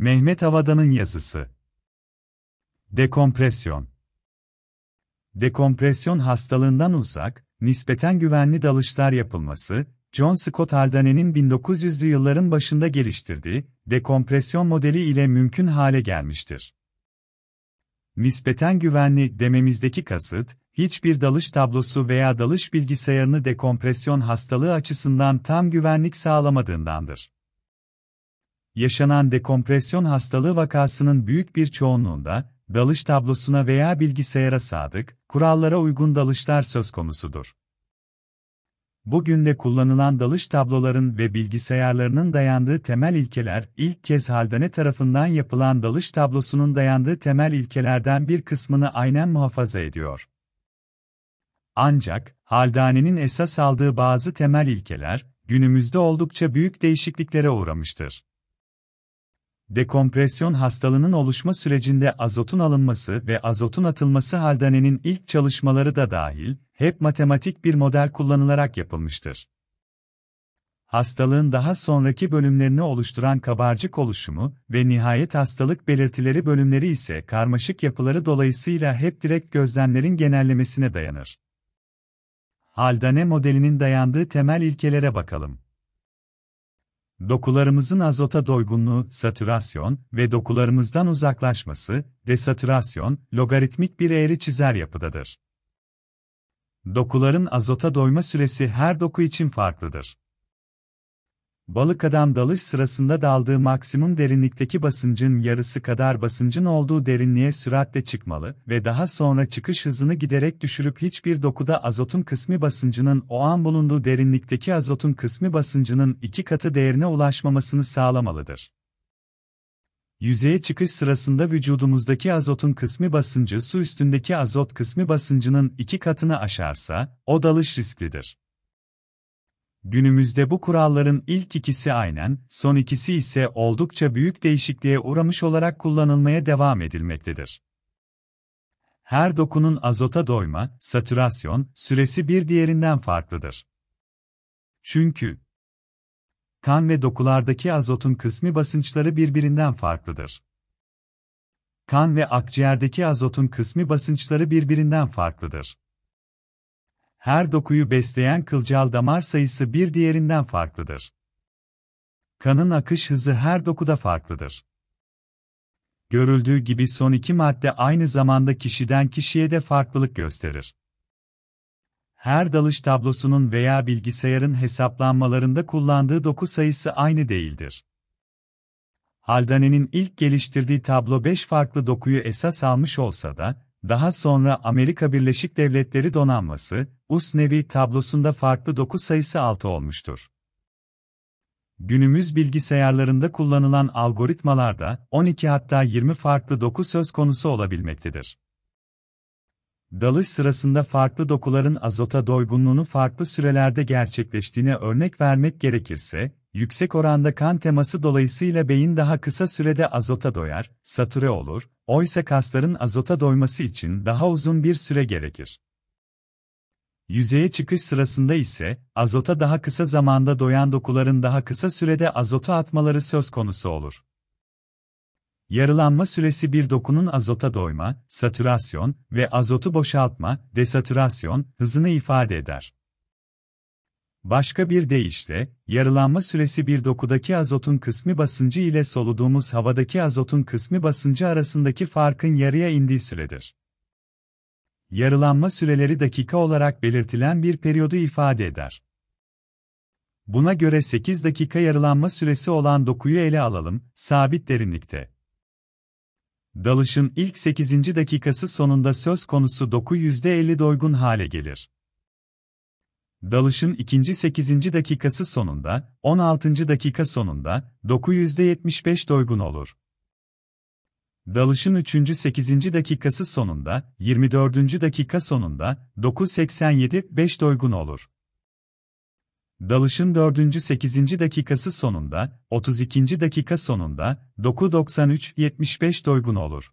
Mehmet Avadan'ın yazısı. Dekompresyon. Dekompresyon hastalığından uzak, nispeten güvenli dalışlar yapılması, John Scott Haldane'nin 1900'lü yılların başında geliştirdiği dekompresyon modeli ile mümkün hale gelmiştir. Nispeten güvenli dememizdeki kasıt, hiçbir dalış tablosu veya dalış bilgisayarını dekompresyon hastalığı açısından tam güvenlik sağlamadığındandır. Yaşanan dekompresyon hastalığı vakasının büyük bir çoğunluğunda, dalış tablosuna veya bilgisayara sadık, kurallara uygun dalışlar söz konusudur. Bugün de kullanılan dalış tabloların ve bilgisayarlarının dayandığı temel ilkeler, ilk kez Haldane tarafından yapılan dalış tablosunun dayandığı temel ilkelerden bir kısmını aynen muhafaza ediyor. Ancak, Haldane'nin esas aldığı bazı temel ilkeler, günümüzde oldukça büyük değişikliklere uğramıştır. Dekompresyon hastalığının oluşma sürecinde azotun alınması ve azotun atılması haldanenin ilk çalışmaları da dahil, hep matematik bir model kullanılarak yapılmıştır. Hastalığın daha sonraki bölümlerini oluşturan kabarcık oluşumu ve nihayet hastalık belirtileri bölümleri ise karmaşık yapıları dolayısıyla hep direkt gözlemlerin genellemesine dayanır. Haldane modelinin dayandığı temel ilkelere bakalım. Dokularımızın azota doygunluğu, satürasyon ve dokularımızdan uzaklaşması, desatürasyon, logaritmik bir eğri çizer yapıdadır. Dokuların azota doyma süresi her doku için farklıdır balık adam dalış sırasında daldığı maksimum derinlikteki basıncın yarısı kadar basıncın olduğu derinliğe süratle çıkmalı ve daha sonra çıkış hızını giderek düşürüp hiçbir dokuda azotun kısmi basıncının o an bulunduğu derinlikteki azotun kısmi basıncının iki katı değerine ulaşmamasını sağlamalıdır. Yüzeye çıkış sırasında vücudumuzdaki azotun kısmi basıncı su üstündeki azot kısmi basıncının iki katını aşarsa, o dalış risklidir. Günümüzde bu kuralların ilk ikisi aynen, son ikisi ise oldukça büyük değişikliğe uğramış olarak kullanılmaya devam edilmektedir. Her dokunun azota doyma, satürasyon süresi bir diğerinden farklıdır. Çünkü kan ve dokulardaki azotun kısmi basınçları birbirinden farklıdır. Kan ve akciğerdeki azotun kısmi basınçları birbirinden farklıdır her dokuyu besleyen kılcal damar sayısı bir diğerinden farklıdır. Kanın akış hızı her dokuda farklıdır. Görüldüğü gibi son iki madde aynı zamanda kişiden kişiye de farklılık gösterir. Her dalış tablosunun veya bilgisayarın hesaplanmalarında kullandığı doku sayısı aynı değildir. Haldane'nin ilk geliştirdiği tablo 5 farklı dokuyu esas almış olsa da, daha sonra Amerika Birleşik Devletleri Donanması, USNEVI tablosunda farklı 9 sayısı 6 olmuştur. Günümüz bilgisayarlarında kullanılan algoritmalarda 12 hatta 20 farklı doku söz konusu olabilmektedir. Dalış sırasında farklı dokuların azota doygunluğunu farklı sürelerde gerçekleştiğine örnek vermek gerekirse, Yüksek oranda kan teması dolayısıyla beyin daha kısa sürede azota doyar, satüre olur, oysa kasların azota doyması için daha uzun bir süre gerekir. Yüzeye çıkış sırasında ise, azota daha kısa zamanda doyan dokuların daha kısa sürede azota atmaları söz konusu olur. Yarılanma süresi bir dokunun azota doyma, satürasyon ve azotu boşaltma, desatürasyon hızını ifade eder. Başka bir deyişle, yarılanma süresi bir dokudaki azotun kısmi basıncı ile soluduğumuz havadaki azotun kısmi basıncı arasındaki farkın yarıya indiği süredir. Yarılanma süreleri dakika olarak belirtilen bir periyodu ifade eder. Buna göre 8 dakika yarılanma süresi olan dokuyu ele alalım, sabit derinlikte. Dalışın ilk 8. dakikası sonunda söz konusu doku %50 doygun hale gelir. Dalışın ikinci 8. dakikası sonunda, 16. dakika sonunda, doku %75 doygun olur. Dalışın 3. 8. dakikası sonunda, 24. dakika sonunda, 9.87-5 doygun olur. Dalışın 4. 8. dakikası sonunda, 32. dakika sonunda, 9.93-75 doygun olur.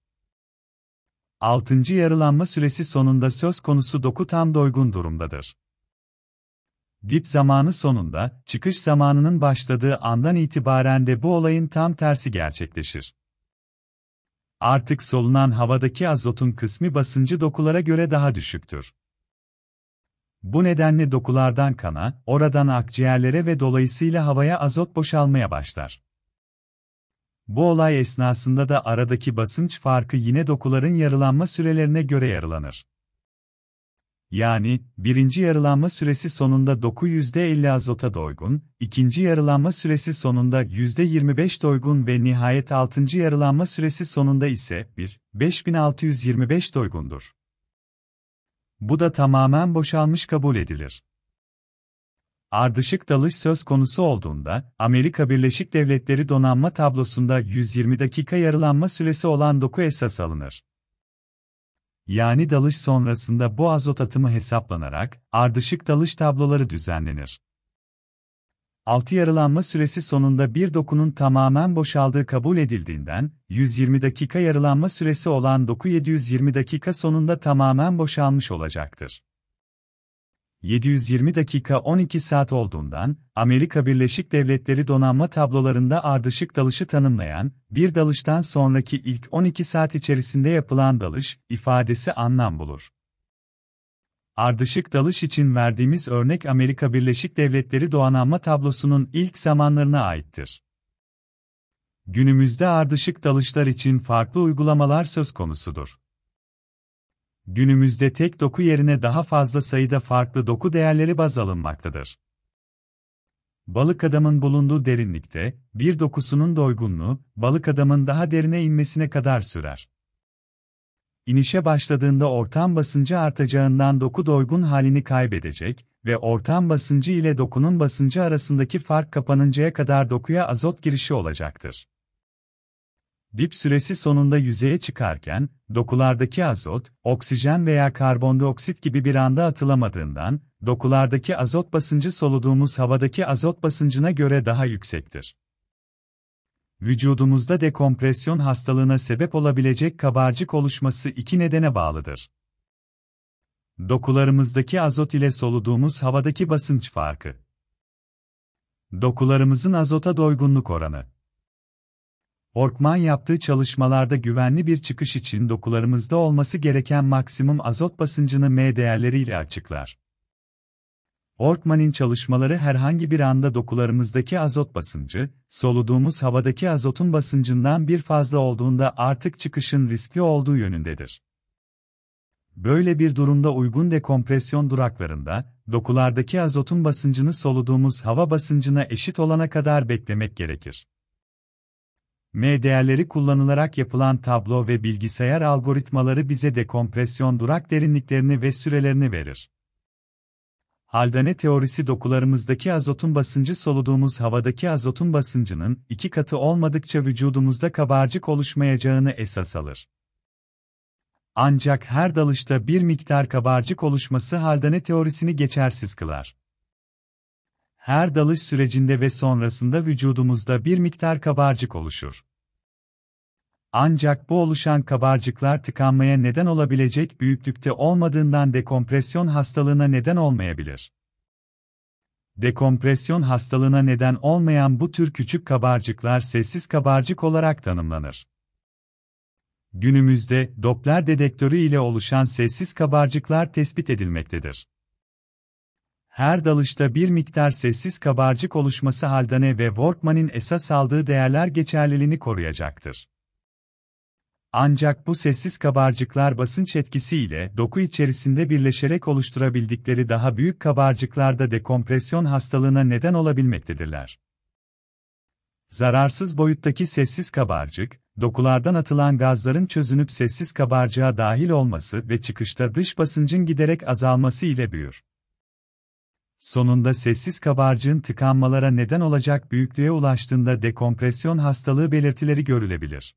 6. yarılanma süresi sonunda söz konusu doku tam doygun durumdadır. Dip zamanı sonunda, çıkış zamanının başladığı andan itibaren de bu olayın tam tersi gerçekleşir. Artık solunan havadaki azotun kısmi basıncı dokulara göre daha düşüktür. Bu nedenle dokulardan kana, oradan akciğerlere ve dolayısıyla havaya azot boşalmaya başlar. Bu olay esnasında da aradaki basınç farkı yine dokuların yarılanma sürelerine göre yarılanır. Yani, birinci yarılanma süresi sonunda doku %50 azota doygun, ikinci yarılanma süresi sonunda %25 doygun ve nihayet altıncı yarılanma süresi sonunda ise 1-5625 doygundur. Bu da tamamen boşalmış kabul edilir ardışık dalış söz konusu olduğunda, Amerika Birleşik Devletleri donanma tablosunda 120 dakika yarılanma süresi olan doku esas alınır. Yani dalış sonrasında bu azot atımı hesaplanarak, ardışık dalış tabloları düzenlenir. 6 yarılanma süresi sonunda bir dokunun tamamen boşaldığı kabul edildiğinden, 120 dakika yarılanma süresi olan doku 720 dakika sonunda tamamen boşalmış olacaktır. 720 dakika 12 saat olduğundan, Amerika Birleşik Devletleri donanma tablolarında ardışık dalışı tanımlayan, bir dalıştan sonraki ilk 12 saat içerisinde yapılan dalış, ifadesi anlam bulur. Ardışık dalış için verdiğimiz örnek Amerika Birleşik Devletleri donanma tablosunun ilk zamanlarına aittir. Günümüzde ardışık dalışlar için farklı uygulamalar söz konusudur. Günümüzde tek doku yerine daha fazla sayıda farklı doku değerleri baz alınmaktadır. Balık adamın bulunduğu derinlikte, bir dokusunun doygunluğu, balık adamın daha derine inmesine kadar sürer. İnişe başladığında ortam basıncı artacağından doku doygun halini kaybedecek ve ortam basıncı ile dokunun basıncı arasındaki fark kapanıncaya kadar dokuya azot girişi olacaktır dip süresi sonunda yüzeye çıkarken, dokulardaki azot, oksijen veya karbondioksit gibi bir anda atılamadığından, dokulardaki azot basıncı soluduğumuz havadaki azot basıncına göre daha yüksektir. Vücudumuzda dekompresyon hastalığına sebep olabilecek kabarcık oluşması iki nedene bağlıdır. Dokularımızdaki azot ile soluduğumuz havadaki basınç farkı. Dokularımızın azota doygunluk oranı Orkman yaptığı çalışmalarda güvenli bir çıkış için dokularımızda olması gereken maksimum azot basıncını M değerleriyle açıklar. Orkman'ın çalışmaları herhangi bir anda dokularımızdaki azot basıncı, soluduğumuz havadaki azotun basıncından bir fazla olduğunda artık çıkışın riskli olduğu yönündedir. Böyle bir durumda uygun dekompresyon duraklarında, dokulardaki azotun basıncını soluduğumuz hava basıncına eşit olana kadar beklemek gerekir. M değerleri kullanılarak yapılan tablo ve bilgisayar algoritmaları bize de kompresyon durak derinliklerini ve sürelerini verir. Haldane teorisi dokularımızdaki azotun basıncı soluduğumuz havadaki azotun basıncının iki katı olmadıkça vücudumuzda kabarcık oluşmayacağını esas alır. Ancak her dalışta bir miktar kabarcık oluşması haldane teorisini geçersiz kılar her dalış sürecinde ve sonrasında vücudumuzda bir miktar kabarcık oluşur. Ancak bu oluşan kabarcıklar tıkanmaya neden olabilecek büyüklükte olmadığından dekompresyon hastalığına neden olmayabilir. Dekompresyon hastalığına neden olmayan bu tür küçük kabarcıklar sessiz kabarcık olarak tanımlanır. Günümüzde Doppler dedektörü ile oluşan sessiz kabarcıklar tespit edilmektedir her dalışta bir miktar sessiz kabarcık oluşması Haldane ve Workman'in esas aldığı değerler geçerliliğini koruyacaktır. Ancak bu sessiz kabarcıklar basınç etkisiyle doku içerisinde birleşerek oluşturabildikleri daha büyük kabarcıklarda dekompresyon hastalığına neden olabilmektedirler. Zararsız boyuttaki sessiz kabarcık, dokulardan atılan gazların çözünüp sessiz kabarcığa dahil olması ve çıkışta dış basıncın giderek azalması ile büyür. Sonunda sessiz kabarcığın tıkanmalara neden olacak büyüklüğe ulaştığında dekompresyon hastalığı belirtileri görülebilir.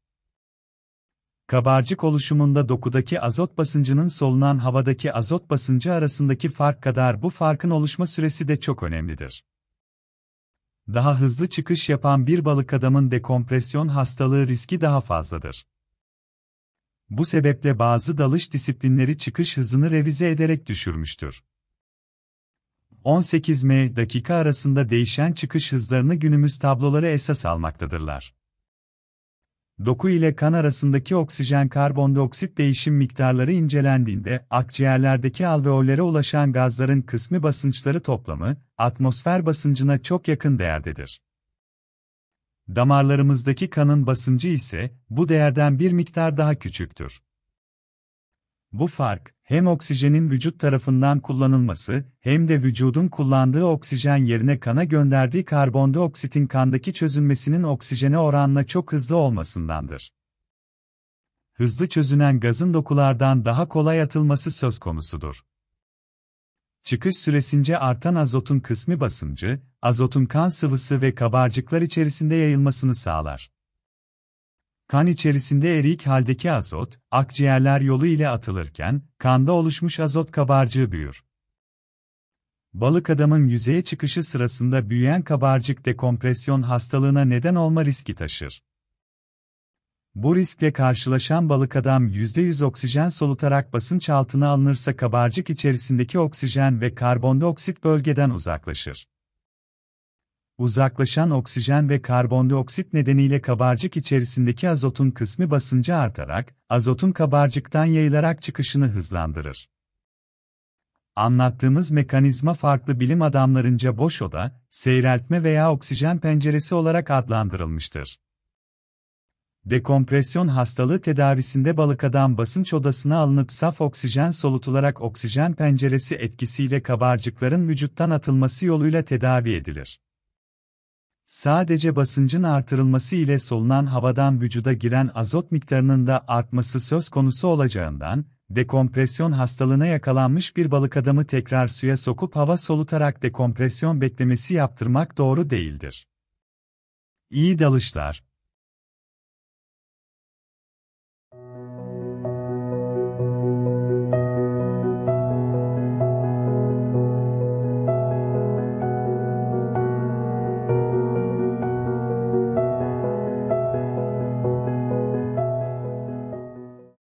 Kabarcık oluşumunda dokudaki azot basıncının solunan havadaki azot basıncı arasındaki fark kadar bu farkın oluşma süresi de çok önemlidir. Daha hızlı çıkış yapan bir balık adamın dekompresyon hastalığı riski daha fazladır. Bu sebeple bazı dalış disiplinleri çıkış hızını revize ederek düşürmüştür. 18M dakika arasında değişen çıkış hızlarını günümüz tabloları esas almaktadırlar. Doku ile kan arasındaki oksijen karbondioksit değişim miktarları incelendiğinde akciğerlerdeki alveollere ulaşan gazların kısmi basınçları toplamı atmosfer basıncına çok yakın değerdedir. Damarlarımızdaki kanın basıncı ise bu değerden bir miktar daha küçüktür. Bu fark, hem oksijenin vücut tarafından kullanılması, hem de vücudun kullandığı oksijen yerine kana gönderdiği karbondioksitin kandaki çözünmesinin oksijene oranla çok hızlı olmasındandır. Hızlı çözünen gazın dokulardan daha kolay atılması söz konusudur. Çıkış süresince artan azotun kısmi basıncı, azotun kan sıvısı ve kabarcıklar içerisinde yayılmasını sağlar. Kan içerisinde eriyik haldeki azot, akciğerler yolu ile atılırken, kanda oluşmuş azot kabarcığı büyür. Balık adamın yüzeye çıkışı sırasında büyüyen kabarcık dekompresyon hastalığına neden olma riski taşır. Bu riskle karşılaşan balık adam %100 oksijen solutarak basınç altına alınırsa kabarcık içerisindeki oksijen ve karbondioksit bölgeden uzaklaşır. Uzaklaşan oksijen ve karbondioksit nedeniyle kabarcık içerisindeki azotun kısmı basıncı artarak, azotun kabarcıktan yayılarak çıkışını hızlandırır. Anlattığımız mekanizma farklı bilim adamlarınca boş oda, seyreltme veya oksijen penceresi olarak adlandırılmıştır. Dekompresyon hastalığı tedavisinde balık adam basınç odasına alınıp saf oksijen solutularak oksijen penceresi etkisiyle kabarcıkların vücuttan atılması yoluyla tedavi edilir. Sadece basıncın artırılması ile solunan havadan vücuda giren azot miktarının da artması söz konusu olacağından, dekompresyon hastalığına yakalanmış bir balık adamı tekrar suya sokup hava solutarak dekompresyon beklemesi yaptırmak doğru değildir. İyi dalışlar